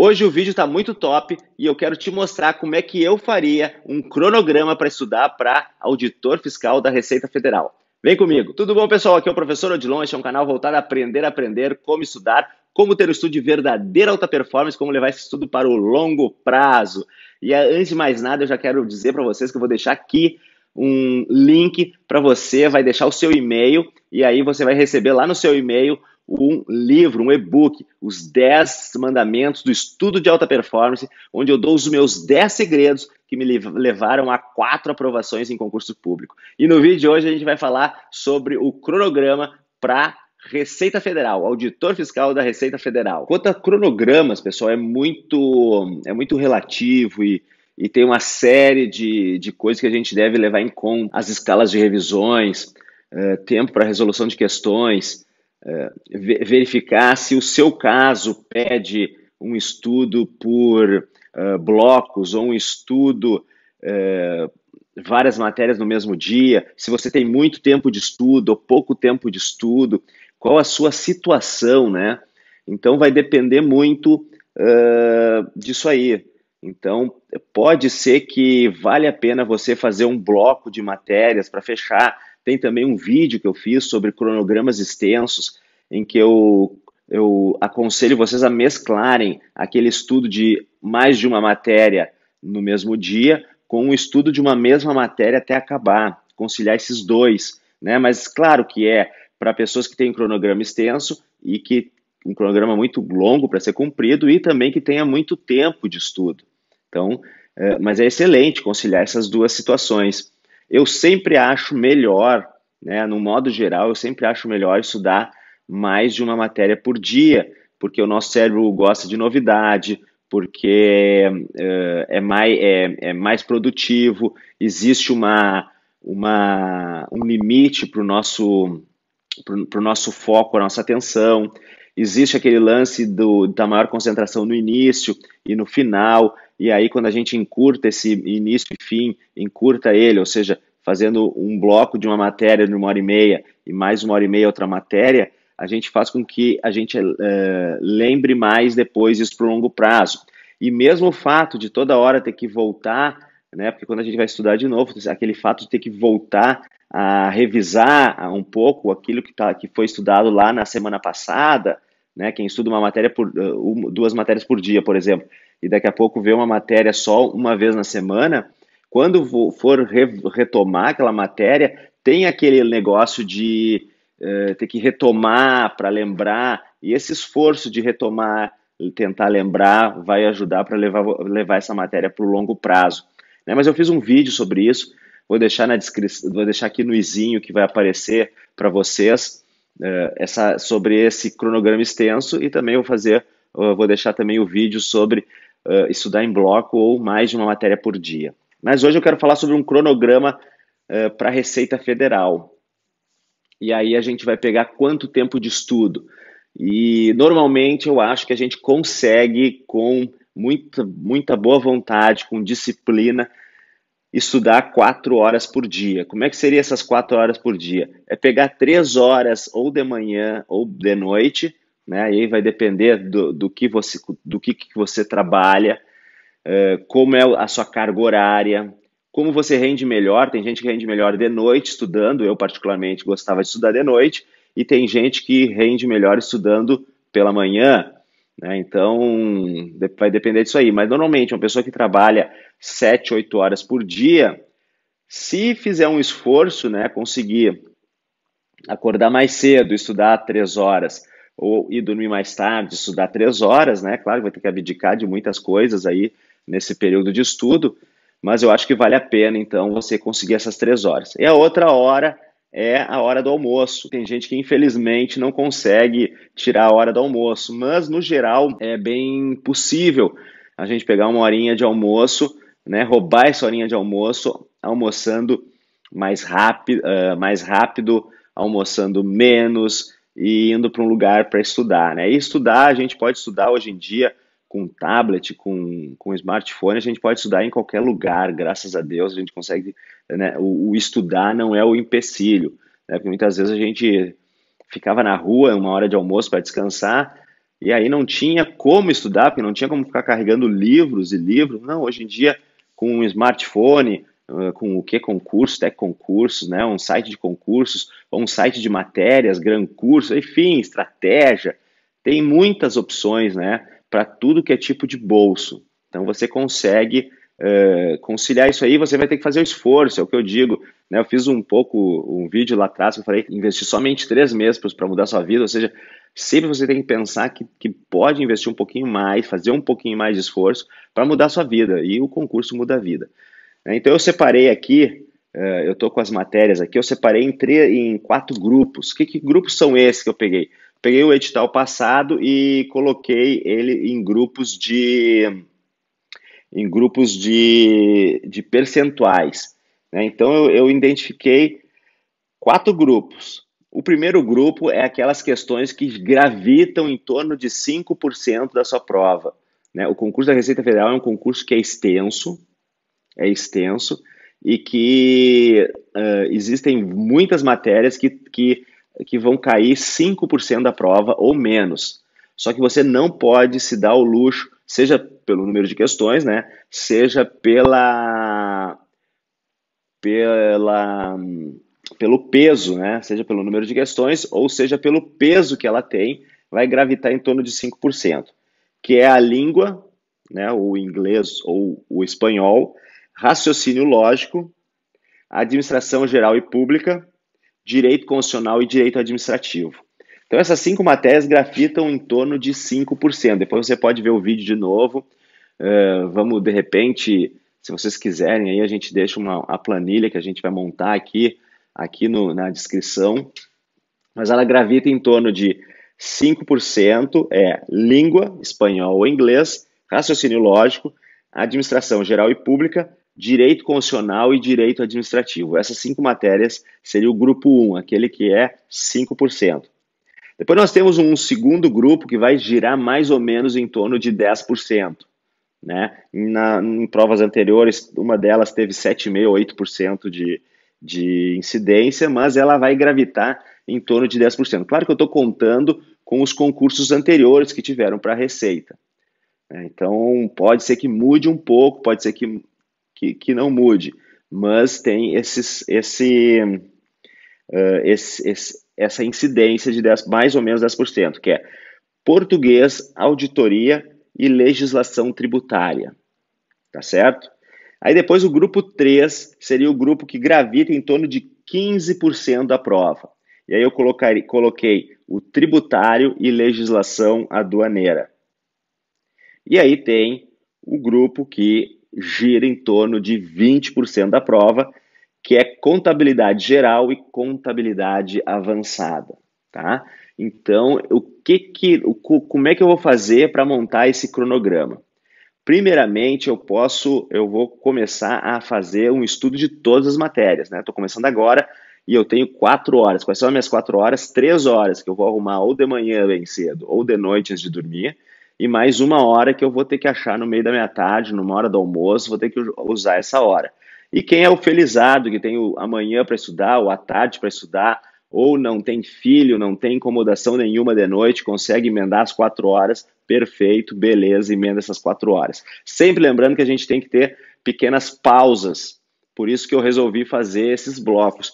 Hoje o vídeo está muito top e eu quero te mostrar como é que eu faria um cronograma para estudar para auditor fiscal da Receita Federal. Vem comigo. Tudo bom, pessoal? Aqui é o professor Odilon, este é um canal voltado a aprender a aprender, como estudar, como ter um estudo de verdadeira alta performance, como levar esse estudo para o longo prazo. E eh, antes de mais nada, eu já quero dizer para vocês que eu vou deixar aqui um link para você, vai deixar o seu e-mail e aí você vai receber lá no seu e-mail um livro, um e-book, Os 10 Mandamentos do Estudo de Alta Performance, onde eu dou os meus 10 segredos que me levaram a quatro aprovações em concurso público. E no vídeo de hoje a gente vai falar sobre o cronograma para Receita Federal, auditor fiscal da Receita Federal. Quanto a cronogramas, pessoal, é muito, é muito relativo e e tem uma série de, de coisas que a gente deve levar em conta: as escalas de revisões, eh, tempo para resolução de questões, é, verificar se o seu caso pede um estudo por é, blocos ou um estudo é, várias matérias no mesmo dia, se você tem muito tempo de estudo ou pouco tempo de estudo, qual a sua situação, né? Então vai depender muito uh, disso aí. Então pode ser que vale a pena você fazer um bloco de matérias para fechar tem também um vídeo que eu fiz sobre cronogramas extensos, em que eu, eu aconselho vocês a mesclarem aquele estudo de mais de uma matéria no mesmo dia com o um estudo de uma mesma matéria até acabar, conciliar esses dois, né? Mas claro que é para pessoas que têm um cronograma extenso e que um cronograma muito longo para ser cumprido e também que tenha muito tempo de estudo. Então, é, mas é excelente conciliar essas duas situações. Eu sempre acho melhor, né, no modo geral, eu sempre acho melhor estudar mais de uma matéria por dia, porque o nosso cérebro gosta de novidade, porque uh, é, mais, é, é mais produtivo, existe uma, uma, um limite para o nosso, nosso foco, a nossa atenção existe aquele lance do, da maior concentração no início e no final, e aí quando a gente encurta esse início e fim, encurta ele, ou seja, fazendo um bloco de uma matéria de uma hora e meia e mais uma hora e meia outra matéria, a gente faz com que a gente uh, lembre mais depois isso para o longo prazo. E mesmo o fato de toda hora ter que voltar, né, porque quando a gente vai estudar de novo, aquele fato de ter que voltar a revisar ah, um pouco aquilo que, tá, que foi estudado lá na semana passada, né? Quem estuda uma matéria por eh, duas matérias por dia, por exemplo, e daqui a pouco vê uma matéria só uma vez na semana, quando for re retomar aquela matéria, tem aquele negócio de eh, ter que retomar para lembrar, e esse esforço de retomar, tentar lembrar, vai ajudar para levar, levar essa matéria para o longo prazo. Né? Mas eu fiz um vídeo sobre isso, vou deixar na descrição, vou deixar aqui no izinho que vai aparecer para vocês. É, essa, sobre esse cronograma extenso e também vou fazer, vou deixar também o vídeo sobre uh, estudar em bloco ou mais de uma matéria por dia. Mas hoje eu quero falar sobre um cronograma uh, é, para a Receita Federal. E aí a gente vai pegar quanto tempo de estudo. E normalmente eu acho que a gente consegue com muita, muita boa vontade, com disciplina, estudar quatro horas por dia. Como é que seria essas quatro horas por dia? É pegar três horas ou de manhã ou de noite, né? E aí vai depender do, do que você do que, que você trabalha, eh, como é a sua carga horária, como você rende melhor. Tem gente que rende melhor de noite estudando. Eu particularmente gostava de estudar de noite e tem gente que rende melhor estudando pela manhã né? Então, vai depender disso aí. Mas, normalmente, uma pessoa que trabalha 7, 8 horas por dia, se fizer um esforço, né, conseguir acordar mais cedo, estudar 3 horas, ou ir dormir mais tarde, estudar 3 horas, né? Claro que vai ter que abdicar de muitas coisas aí nesse período de estudo, mas eu acho que vale a pena, então, você conseguir essas 3 horas. E a outra hora é a hora do almoço. Tem gente que infelizmente não consegue tirar a hora do almoço, mas no geral é bem possível a gente pegar uma horinha de almoço, né, roubar essa horinha de almoço, almoçando mais rápido, uh, mais rápido almoçando menos e indo para um lugar para estudar, né? E estudar, a gente pode estudar hoje em dia com tablet, com, com smartphone, a gente pode estudar em qualquer lugar, graças a Deus, a gente consegue, né, o, o, estudar não é o empecilho, né, porque muitas vezes a gente ficava na rua uma hora de almoço para descansar, e aí não tinha como estudar, porque não tinha como ficar carregando livros e livros, não, hoje em dia, com um smartphone, com o que concurso, tec concursos, né, um site de concursos, ou um site de matérias, grande curso, enfim, estratégia, tem muitas opções, né, para tudo que é tipo de bolso. Então você consegue é, conciliar isso aí, você vai ter que fazer o esforço, é o que eu digo. Né? Eu fiz um pouco um vídeo lá atrás que eu falei investir somente três meses para mudar sua vida, ou seja, sempre você tem que pensar que, que pode investir um pouquinho mais, fazer um pouquinho mais de esforço para mudar sua vida, e o concurso muda a vida. Né? Então eu separei aqui, é, eu estou com as matérias aqui, eu separei em, três, em quatro grupos. Que, que grupos são esses que eu peguei? peguei o edital passado e coloquei ele em grupos de em grupos de, de percentuais. Né? Então eu, eu identifiquei quatro grupos. O primeiro grupo é aquelas questões que gravitam em torno de 5% da sua prova. Né? O concurso da Receita Federal é um concurso que é extenso, é extenso, e que uh, existem muitas matérias que, que é que vão cair 5% da prova ou menos. Só que você não pode se dar o luxo, seja pelo número de questões, né? Seja pela pela pelo peso, né? Seja pelo número de questões ou seja pelo peso que ela tem, vai gravitar em torno de 5%, que é a língua, né, o inglês ou o espanhol, raciocínio lógico, administração geral e pública, direito constitucional e direito administrativo. Então, essas cinco matérias grafitam em torno de 5%. Depois você pode ver o vídeo de novo. Uh, vamos, de repente, se vocês quiserem, aí a gente deixa uma, a planilha que a gente vai montar aqui, aqui no, na descrição. Mas ela gravita em torno de 5% é língua, espanhol ou inglês, raciocínio lógico, administração geral e pública direito constitucional e direito administrativo. Essas cinco matérias seria o grupo 1, aquele que é 5%. Depois nós temos um segundo grupo que vai girar mais ou menos em torno de 10%. Né? Na, em provas anteriores, uma delas teve 7,5%, 8% de, de incidência, mas ela vai gravitar em torno de 10%. Claro que eu estou contando com os concursos anteriores que tiveram para a Receita. Né? Então, pode ser que mude um pouco, pode ser que que, que não mude, mas tem esses, esse, uh, esse, esse, essa incidência de 10, mais ou menos 10%, que é português, auditoria e legislação tributária. Tá certo? Aí depois o grupo 3 seria o grupo que gravita em torno de 15% da prova. E aí eu coloquei o tributário e legislação aduaneira. E aí tem o grupo que gira em torno de 20% da prova, que é contabilidade geral e contabilidade avançada, tá? Então, o que que como é que eu vou fazer para montar esse cronograma? Primeiramente, eu posso, eu vou começar a fazer um estudo de todas as matérias, né? Estou começando agora e eu tenho quatro horas. Quais são as minhas quatro horas? Três horas que eu vou arrumar ou de manhã bem cedo ou de noite antes de dormir e mais uma hora que eu vou ter que achar no meio da minha tarde, numa hora do almoço, vou ter que usar essa hora. E quem é o felizado, que tem o amanhã para estudar, ou a tarde para estudar, ou não tem filho, não tem incomodação nenhuma de noite, consegue emendar as quatro horas, perfeito, beleza, emenda essas quatro horas. Sempre lembrando que a gente tem que ter pequenas pausas, por isso que eu resolvi fazer esses blocos.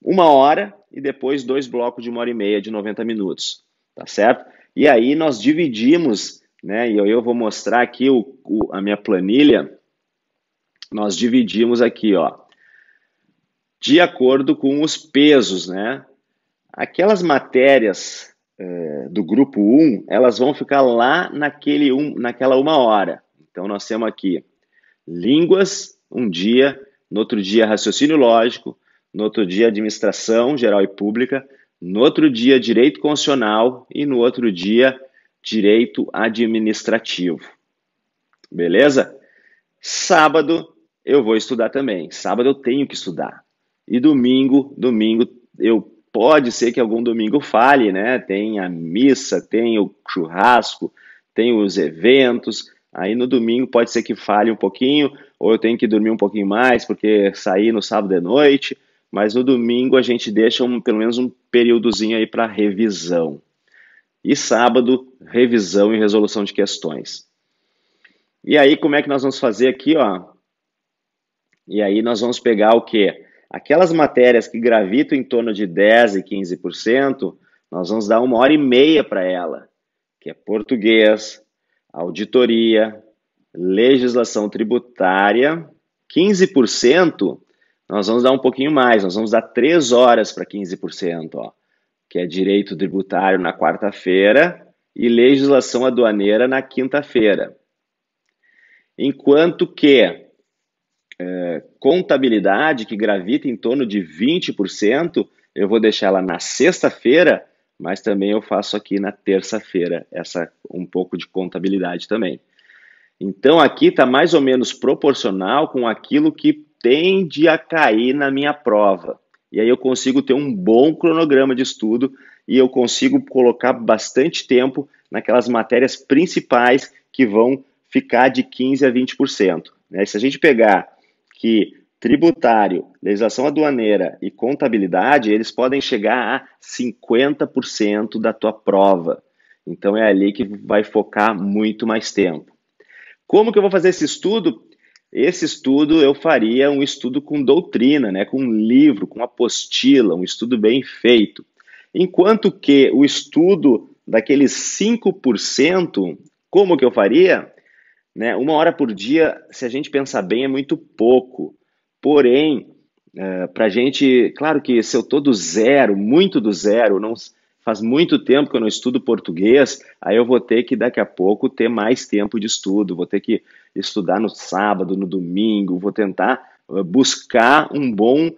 Uma hora e depois dois blocos de uma hora e meia de 90 minutos, tá certo? E aí nós dividimos né? E eu vou mostrar aqui o, o, a minha planilha. Nós dividimos aqui, ó, de acordo com os pesos, né? Aquelas matérias é, do grupo 1, elas vão ficar lá naquele um, naquela uma hora. Então, nós temos aqui línguas, um dia, no outro dia, raciocínio lógico, no outro dia, administração geral e pública, no outro dia, direito constitucional e no outro dia, direito administrativo. Beleza? Sábado eu vou estudar também. Sábado eu tenho que estudar. E domingo, domingo eu pode ser que algum domingo fale, né? Tem a missa, tem o churrasco, tem os eventos. Aí no domingo pode ser que fale um pouquinho, ou eu tenho que dormir um pouquinho mais porque saí no sábado de é noite. Mas no domingo a gente deixa um, pelo menos um períodozinho aí para revisão, e sábado, revisão e resolução de questões. E aí, como é que nós vamos fazer aqui, ó? E aí nós vamos pegar o quê? Aquelas matérias que gravitam em torno de 10 e 15%, nós vamos dar uma hora e meia para ela, que é português, auditoria, legislação tributária. 15%, nós vamos dar um pouquinho mais, nós vamos dar 3 horas para 15%, ó que é direito tributário na quarta-feira e legislação aduaneira na quinta-feira. Enquanto que eh, contabilidade, que gravita em torno de 20%, eu vou deixar ela na sexta-feira, mas também eu faço aqui na terça-feira essa um pouco de contabilidade também. Então aqui está mais ou menos proporcional com aquilo que tende a cair na minha prova. E aí eu consigo ter um bom cronograma de estudo e eu consigo colocar bastante tempo naquelas matérias principais que vão ficar de 15% a 20%. Né? Se a gente pegar que tributário, legislação aduaneira e contabilidade, eles podem chegar a 50% da tua prova. Então é ali que vai focar muito mais tempo. Como que eu vou fazer esse estudo? Esse estudo eu faria um estudo com doutrina, né, com um livro, com apostila, um estudo bem feito. Enquanto que o estudo daqueles 5%, como que eu faria? Né, uma hora por dia, se a gente pensar bem, é muito pouco. Porém, é, eh, para a gente, claro que se eu estou do zero, muito do zero, não, faz muito tempo que eu não estudo português, aí eu vou ter que daqui a pouco ter mais tempo de estudo, vou ter que estudar no sábado, no domingo, vou tentar eh, buscar um bom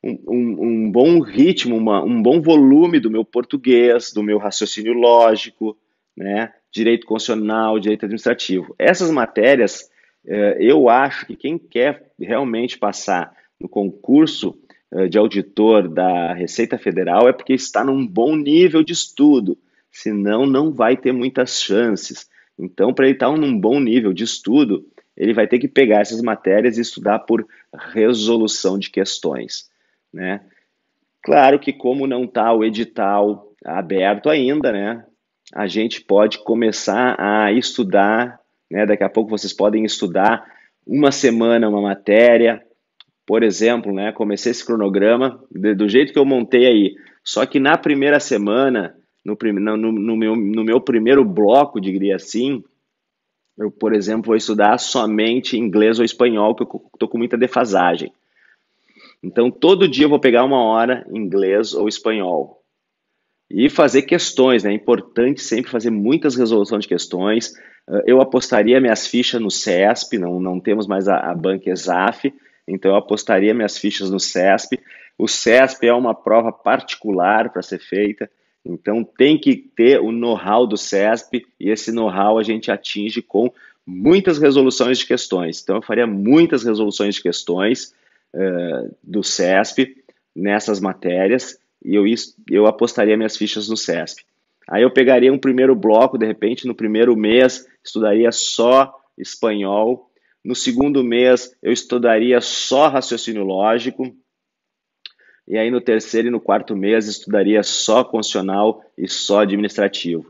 um, um, bom ritmo, uma, um bom volume do meu português, do meu raciocínio lógico, né? direito constitucional, direito administrativo. Essas matérias, eh, eu acho que quem quer realmente passar no concurso eh, de auditor da Receita Federal é porque está num bom nível de estudo, senão não vai ter muitas chances. Então, para ele estar tá num bom nível de estudo, ele vai ter que pegar essas matérias e estudar por resolução de questões. Né? Claro que, como não está o edital aberto ainda, né, a gente pode começar a estudar. Né, daqui a pouco vocês podem estudar uma semana uma matéria, por exemplo, né, comecei esse cronograma de, do jeito que eu montei aí. Só que na primeira semana, no, prim, no, no, meu, no meu primeiro bloco, diria assim, eu, por exemplo, vou estudar somente inglês ou espanhol, que eu estou com muita defasagem. Então, todo dia eu vou pegar uma hora inglês ou espanhol. E fazer questões, né? É importante sempre fazer muitas resoluções de questões. Ah, eu apostaria minhas fichas no CESP, não, não temos mais a, a Banca ESAF, então eu apostaria minhas fichas no CESP. O CESP é uma prova particular para ser feita, então tem que ter o know-how do CESP e esse know-how a gente atinge com muitas resoluções de questões. Então eu faria muitas resoluções de questões uh, do CESP nessas matérias e eu, eu apostaria minhas fichas no CESP. Aí eu pegaria um primeiro bloco, de repente, no primeiro mês, estudaria só espanhol no segundo mês, eu estudaria só raciocínio lógico. E aí, no terceiro e no quarto mês, estudaria só constitucional e só administrativo.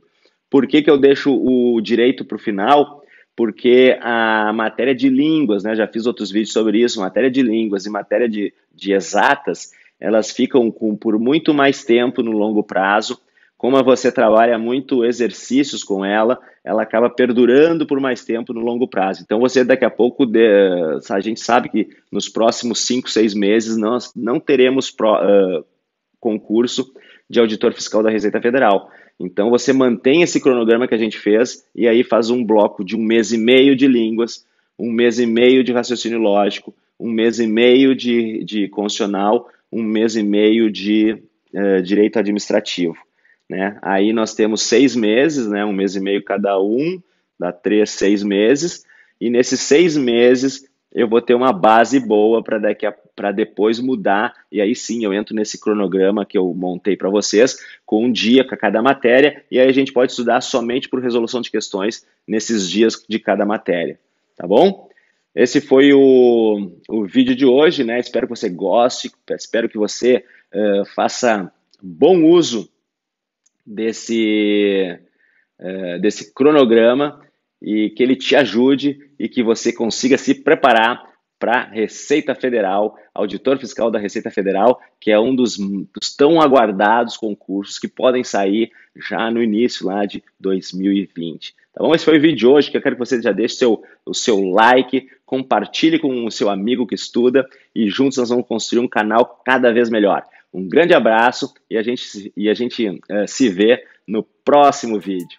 Por que, que eu deixo o direito para o final? Porque a matéria de línguas, né, já fiz outros vídeos sobre isso, matéria de línguas e matéria de, de exatas, elas ficam com, por muito mais tempo no longo prazo como você trabalha muito exercícios com ela, ela acaba perdurando por mais tempo no longo prazo. Então, você daqui a pouco, a gente sabe que nos próximos cinco, seis meses, nós não teremos pro, uh, ah, concurso de auditor fiscal da Receita Federal. Então, você mantém esse cronograma que a gente fez e aí faz um bloco de um mês e meio de línguas, um mês e meio de raciocínio lógico, um mês e meio de, de constitucional, um mês e meio de uh, direito administrativo. Né? Aí nós temos seis meses, né? um mês e meio cada um, dá três, seis meses, e nesses seis meses eu vou ter uma base boa para daqui para depois mudar e aí sim eu entro nesse cronograma que eu montei para vocês com um dia para cada matéria e aí a gente pode estudar somente por resolução de questões nesses dias de cada matéria, tá bom? Esse foi o, o vídeo de hoje, né? Espero que você goste, espero que você uh, faça bom uso desse, é, desse cronograma e que ele te ajude e que você consiga se preparar para Receita Federal, auditor fiscal da Receita Federal, que é um dos, dos, tão aguardados concursos que podem sair já no início lá de 2020. Tá bom? Esse foi o vídeo de hoje, que eu quero que você já deixe seu, o seu like, compartilhe com o seu amigo que estuda e juntos nós vamos construir um canal cada vez melhor. Um grande abraço e a gente, e a gente uh, se vê no próximo vídeo.